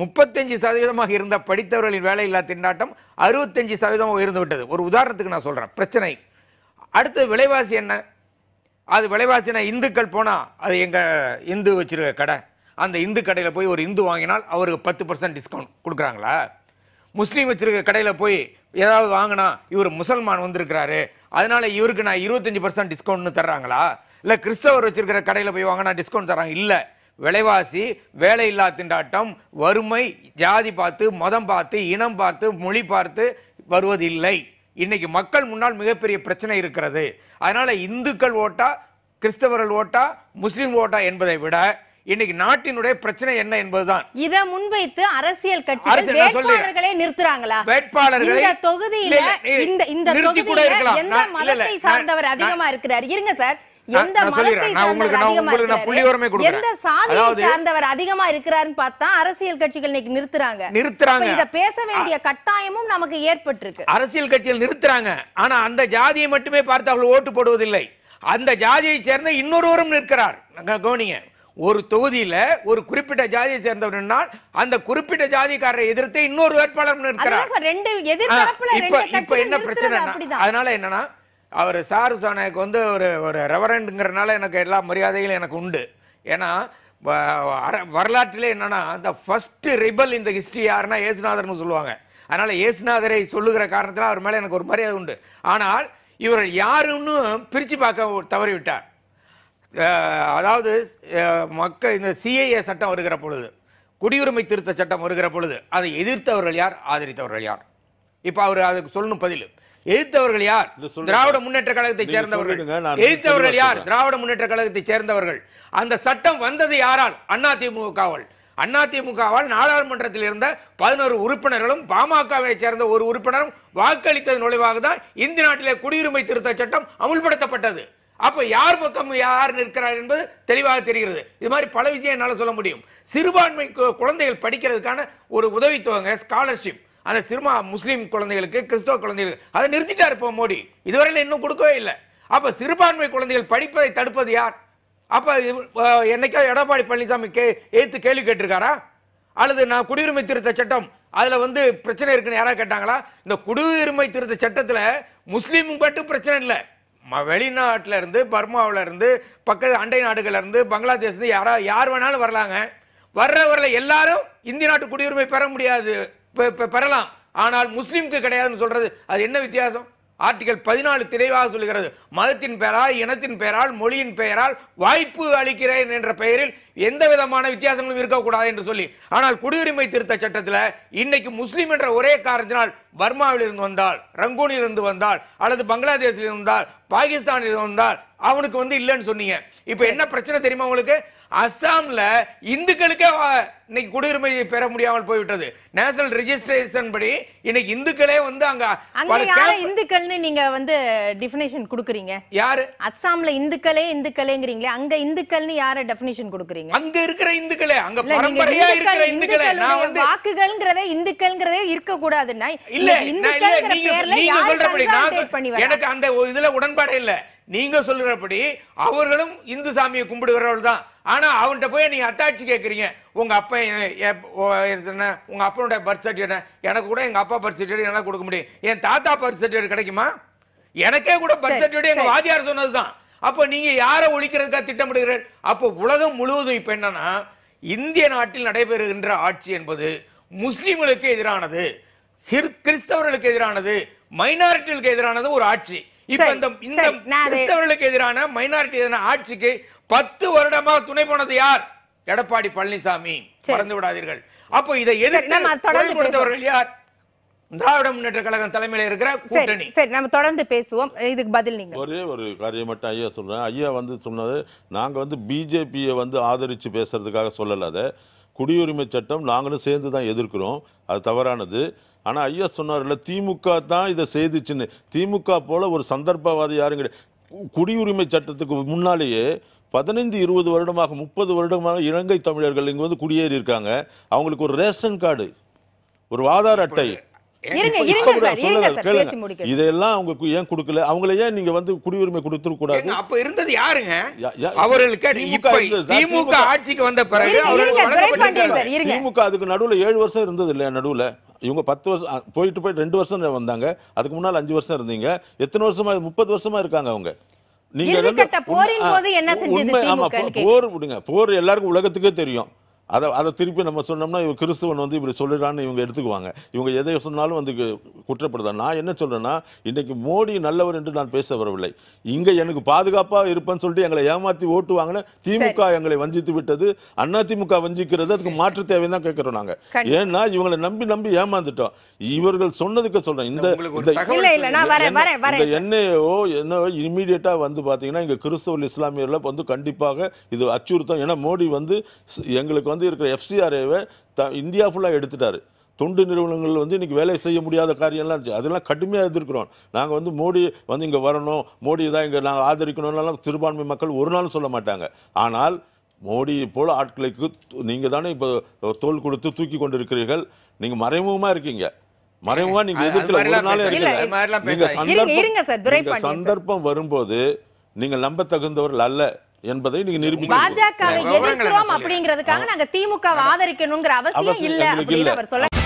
முப்பத்தஞ்சு சதவீதமாக இருந்த படித்தவர்களின் வேலையில்லா திண்டாட்டம் அறுபத்தஞ்சு சதவீதமாக உயர்ந்து விட்டது ஒரு உதாரணத்துக்கு நான் சொல்கிறேன் பிரச்சனை அடுத்து விலைவாசி என்ன அது விலைவாசினா இந்துக்கள் போனால் அது எங்கள் இந்து வச்சுருக்க கடை அந்த இந்து கடையில் போய் ஒரு இந்து வாங்கினால் அவருக்கு பத்து பர்சன்ட் டிஸ்கவுண்ட் கொடுக்குறாங்களா முஸ்லீம் வச்சுருக்க கடையில் போய் ஏதாவது வாங்கினா இவர் முசல்மான் வந்திருக்கிறாரு அதனால் இவருக்கு நான் இருபத்தஞ்சி பர்சன்ட் டிஸ்கவுண்ட்னு தர்றாங்களா இல்லை கிறிஸ்தவர் வச்சுருக்கிற கடையில் போய் வாங்கினா டிஸ்கவுண்ட் தராங்க இல்லை விலைவாசி வேலையில்லா திண்டாட்டம் வறுமை ஜாதி பார்த்து மதம் பார்த்து இனம் பார்த்து மொழி பார்த்து வருவதில்லை இன்னைக்கு மக்கள் முன்னால் மிகப்பெரிய பிரச்சனை இருக்கிறது அதனால் இந்துக்கள் ஓட்டா கிறிஸ்தவர்கள் ஓட்டா முஸ்லீம் ஓட்டா என்பதை விட இன்னைக்கு நாட்டினுடைய பிரச்சனை என்ன என்பதுதான் இதை முன்வைத்து அரசியல் கட்சிகள் நிறுத்துறாங்களா வேட்பாளர்களை தொகுதியில இந்த இந்த தொகுதியில எந்த மதத்தை சார்ந்தவர் அதிகமா இருக்கிறார் இருங்க சார் எந்த சார்ந்தவர் அதிகமா இருக்கிறாருன்னு பார்த்தா அரசியல் கட்சிகள் இன்னைக்கு நிறுத்துறாங்க நிறுத்துறாங்க இத பேச வேண்டிய கட்டாயமும் நமக்கு ஏற்பட்டிருக்கு அரசியல் கட்சிகள் நிறுத்துறாங்க ஆனா அந்த ஜாதியை மட்டுமே பார்த்து அவர்கள் ஓட்டு போடுவதில்லை அந்த ஜாதியை சேர்ந்த இன்னொருவரும் நிற்கிறார் கவனிங்க ஒரு தொகுதியில ஒரு குறிப்பிட்ட ஜாதியை சேர்ந்தவர்னா அந்த குறிப்பிட்ட ஜாதிக்காரரை எதிர்த்து இன்னொரு வேட்பாளர் இருக்கிறார் இப்ப இப்ப என்ன பிரச்சனை அதனால என்னன்னா அவர் சார் சாணக்கு வந்து ஒரு ஒரு ரெவரண்டுங்கிறனால எனக்கு எல்லா மரியாதைகளும் எனக்கு உண்டு ஏன்னா வரலாற்றிலே என்னென்னா இந்த ஃபஸ்ட்டு ரிபல் இந்த ஹிஸ்ட்ரி யாருன்னா ஏசுநாதர்னு சொல்லுவாங்க அதனால் ஏசுநாதரை சொல்லுகிற காரணத்தில் அவர் மேலே எனக்கு ஒரு மரியாதை உண்டு ஆனால் இவர்கள் யாருன்னு பிரித்து பார்க்க தவறிவிட்டார் அதாவது மக்கள் இந்த சிஏஏ சட்டம் வருகிற பொழுது குடியுரிமை திருத்த சட்டம் வருகிற பொழுது அதை எதிர்த்தவர்கள் யார் ஆதரித்தவர்கள் யார் இப்போ அவர் அதுக்கு சொல்லணும் பதில் எதிர்த்தவர்கள் யார் திராவிட முன்னேற்ற கழகத்தை சேர்ந்தவர்கள் எதிர்த்தவர்கள் யார் திராவிட முன்னேற்ற கழகத்தை சேர்ந்தவர்கள் அந்த சட்டம் வந்தது யாரால் அதிமுகவால் அதிமுகவால் நாடாளுமன்றத்தில் இருந்த பதினோரு உறுப்பினர்களும் பாமகவை சேர்ந்த ஒரு உறுப்பினரும் வாக்களித்தது நுழைவாக தான் இந்திய நாட்டிலே குடியுரிமை திருத்த சட்டம் அமுல்படுத்தப்பட்டது அப்ப யார் பக்கம் யார் நிற்கிறார் என்பது தெளிவாக தெரிகிறது இது மாதிரி பல விஷயம் என்னால் சொல்ல முடியும் சிறுபான்மை குழந்தைகள் படிக்கிறதுக்கான ஒரு உதவித்துவங்க ஸ்காலர்ஷிப் அந்த சிறுமா முஸ்லீம் குழந்தைகளுக்கு கிறிஸ்தவ குழந்தைகளுக்கு அதை நிறுத்திட்டார் இப்போ மோடி இதுவரையில் இன்னும் கொடுக்கவே இல்லை அப்போ சிறுபான்மை குழந்தைகள் படிப்பதை தடுப்பது யார் அப்போ என்னைக்கோ எடப்பாடி பழனிசாமி கே ஏற்று கேள்வி கேட்டிருக்காரா அல்லது நான் குடியுரிமை திருத்த சட்டம் அதில் வந்து பிரச்சனை இருக்குன்னு யாராவது கேட்டாங்களா இந்த குடியுரிமை திருத்த சட்டத்தில் முஸ்லீம் மட்டும் பிரச்சனை இல்லை வெளிநாட்டில் இருந்து பர்மாவில் இருந்து பக்கத்து அண்டை இருந்து பங்களாதேஷ்லேருந்து யாரா யார் வேணாலும் வரலாங்க வர்றவர்களை எல்லாரும் இந்திய நாட்டு குடியுரிமை பெற முடியாது பெறலாம் ஆனால் முஸ்லீம்க்கு கிடையாதுன்னு சொல்றது அது என்ன வித்தியாசம் ஆர்டிகல் பதினாலு தெளிவாக சொல்கிறது மதத்தின் பெயரால் இனத்தின் பெயரால் மொழியின் பெயரால் வாய்ப்பு அளிக்கிறேன் என்ற பெயரில் எந்த விதமான வித்தியாசங்களும் இருக்கக்கூடாது என்று சொல்லி ஆனால் குடியுரிமை திருத்த சட்டத்தில் இன்னைக்கு முஸ்லீம் என்ற ஒரே காரணத்தினால் பர்மாவில் இருந்து வந்தால் ரங்கூனில் இருந்து வந்தால் அல்லது பங்களாதேஷில் இருந்தால் பாகிஸ்தான் இருந்தால் அவனுக்கு வந்து இல்லைன்னு சொன்னீங்க இப்போ என்ன பிரச்சனை தெரியுமா உங்களுக்கு அசாம்ல இந்துக்களுக்கே இன்னைக்கு குடியுரிமை பெற முடியாமல் போய்விட்டது நேஷனல் ரெஜிஸ்ட்ரேஷன் படி இன்னைக்கு இந்துக்களே வந்து அங்க இந்துக்கள்னு நீங்க வந்து டெஃபினேஷன் கொடுக்குறீங்க யாரு அசாம்ல இந்துக்களே இந்துக்களேங்கிறீங்களே அங்க இந்துக்கள்னு யார டெபினேஷன் கொடுக்குறீங்க அங்க இருக்கிற இந்துக்களே அங்க பரம்பரையா இருக்கிற இந்துக்களே நான் வந்து வாக்குகள்ங்கறதே இந்துக்கள்ங்கறதே இருக்க கூடாதுன்னா இல்ல இந்துக்கள்ங்கற பேர்ல யாரை பண்ணி எனக்கு அந்த இதுல உடன் உடன்பாடே இல்லை நீங்க சொல்லுறபடி அவர்களும் இந்து சாமியை கும்பிடுகிறவர்கள் தான் ஆனா அவன்கிட்ட போய் நீங்க அத்தாட்சி கேட்கறீங்க உங்க அப்பா உங்க அப்பனுடைய பர்த் சர்டிஃபிகேட் எனக்கு கூட எங்க அப்பா பர்த் சர்டிஃபிகேட் என்ன கொடுக்க முடியும் என் தாத்தா பர்த் சர்டிஃபிகேட் கிடைக்குமா எனக்கே கூட பர்த் சர்டிஃபிகேட் எங்க வாதியார் சொன்னதுதான் அப்ப அப்போ நீங்கள் யாரை ஒழிக்கிறதுக்காக திட்டமிடுகிறீர்கள் அப்போ உலகம் முழுவதும் இப்போ என்னன்னா இந்திய நாட்டில் நடைபெறுகின்ற ஆட்சி என்பது முஸ்லிம்களுக்கு எதிரானது கிறிஸ்தவர்களுக்கு எதிரானது மைனாரிட்டிகளுக்கு எதிரானது ஒரு ஆட்சி கிறிஸ்தவர்களுக்கு எதிரான மைனாரிட்டி எதிரான ஆட்சிக்கு பத்து வருடமா துணை போனது யார் எடப்பாடி பழனிசாமி மறந்து விடாதீர்கள் அப்போ இதை எதிர்த்து யார் திராவிட முன்னேற்ற கழகம் தலைமையில் இருக்கிற கூட்டணி சரி நம்ம தொடர்ந்து பேசுவோம் இதுக்கு பதில் நீங்க ஒரே ஒரு காரியம் மட்டும் ஐயா சொல்றேன் ஐயா வந்து சொன்னது நாங்க வந்து பிஜேபியை வந்து ஆதரிச்சு பேசுறதுக்காக சொல்லல அதை குடியுரிமை சட்டம் நாங்களும் சேர்ந்து தான் எதிர்க்கிறோம் அது தவறானது ஆனால் ஐயா சொன்னார்ல திமுக தான் இதை செய்துச்சுன்னு திமுக போல் ஒரு சந்தர்ப்பவாதி யாரும் கிடையாது குடியுரிமை சட்டத்துக்கு முன்னாலேயே பதினைந்து இருபது வருடமாக முப்பது வருடமாக இலங்கை தமிழர்கள் இங்கே வந்து குடியேறி இருக்காங்க அவங்களுக்கு ஒரு ரேஷன் கார்டு ஒரு ஆதார் அட்டை இதெல்லாம் அவங்க ஏன் கொடுக்கல அவங்கள ஏன் நீங்க வந்து குடியுரிமை கொடுத்துட கூடாது அப்ப இருந்தது யாருங்க அவர்களுக்கு திமுக ஆட்சிக்கு வந்த பிறகு திமுக அதுக்கு நடுவுல ஏழு வருஷம் இருந்தது இல்லையா நடுவுல இவங்க பத்து வருஷம் போயிட்டு போய் ரெண்டு வருஷம் வந்தாங்க அதுக்கு முன்னால் அஞ்சு வருஷம் இருந்தீங்க எத்தனை வருஷமா முப்பது வருஷமா இருக்காங்க அவங்க நீங்க போர் விடுங்க போர் எல்லாருக்கும் உலகத்துக்கே தெரியும் அதை அதை திருப்பி நம்ம சொன்னோம்னா இவங்க கிறிஸ்துவன் வந்து இப்படி சொல்லுறான்னு இவங்க எடுத்துக்குவாங்க இவங்க எதை சொன்னாலும் வந்து குற்றப்படுதா நான் என்ன சொல்கிறேன்னா இன்றைக்கி மோடி நல்லவர் என்று நான் பேச வரவில்லை இங்கே எனக்கு பாதுகாப்பாக இருப்பேன்னு சொல்லிட்டு எங்களை ஏமாற்றி ஓட்டு வாங்கின திமுக எங்களை வஞ்சித்து விட்டது அதிமுக வஞ்சிக்கிறது அதுக்கு மாற்று தேவை தான் கேட்குறோம் நாங்கள் ஏன்னா இவங்களை நம்பி நம்பி ஏமாந்துட்டோம் இவர்கள் சொன்னதுக்கு சொல்கிறேன் இந்த இந்த எண்ணெயோ என்னவோ இமீடியட்டாக வந்து பார்த்தீங்கன்னா இங்கே கிறிஸ்தவ இஸ்லாமியர்களை வந்து கண்டிப்பாக இது அச்சுறுத்தம் ஏன்னா மோடி வந்து எங்களுக்கு வந்து இருக்கிற எஃப்சிஆர்ஏவை த இந்தியா ஃபுல்லாக எடுத்துட்டார் தொண்டு நிறுவனங்கள் வந்து இன்றைக்கி வேலை செய்ய முடியாத காரியம்லாம் இருந்துச்சு அதெல்லாம் கடுமையாக எதிர்க்கிறோம் நாங்கள் வந்து மோடி வந்து இங்கே வரணும் மோடி தான் இங்கே நாங்கள் ஆதரிக்கணும்னாலும் சிறுபான்மை மக்கள் ஒரு நாளும் சொல்ல மாட்டாங்க ஆனால் மோடி போல் ஆட்களுக்கு நீங்கள் தானே இப்போ தோல் கொடுத்து தூக்கி கொண்டு இருக்கிறீர்கள் நீங்கள் மறைமுகமாக இருக்கீங்க மறைமுகமாக நீங்கள் எதிர்க்கல ஒரு நாளே இருக்கல நீங்கள் சந்தர்ப்பம் வரும்போது நீங்கள் நம்ப தகுந்தவர்கள் அல்ல என்பதை நீங்க நிரூபிக்க பாஜகவை எதிர்க்கிறோம் அப்படிங்கிறதுக்காக நாங்க திமுக ஆதரிக்கணுங்கிற அவசியம் இல்ல அப்படின்னு அவர் சொல்ல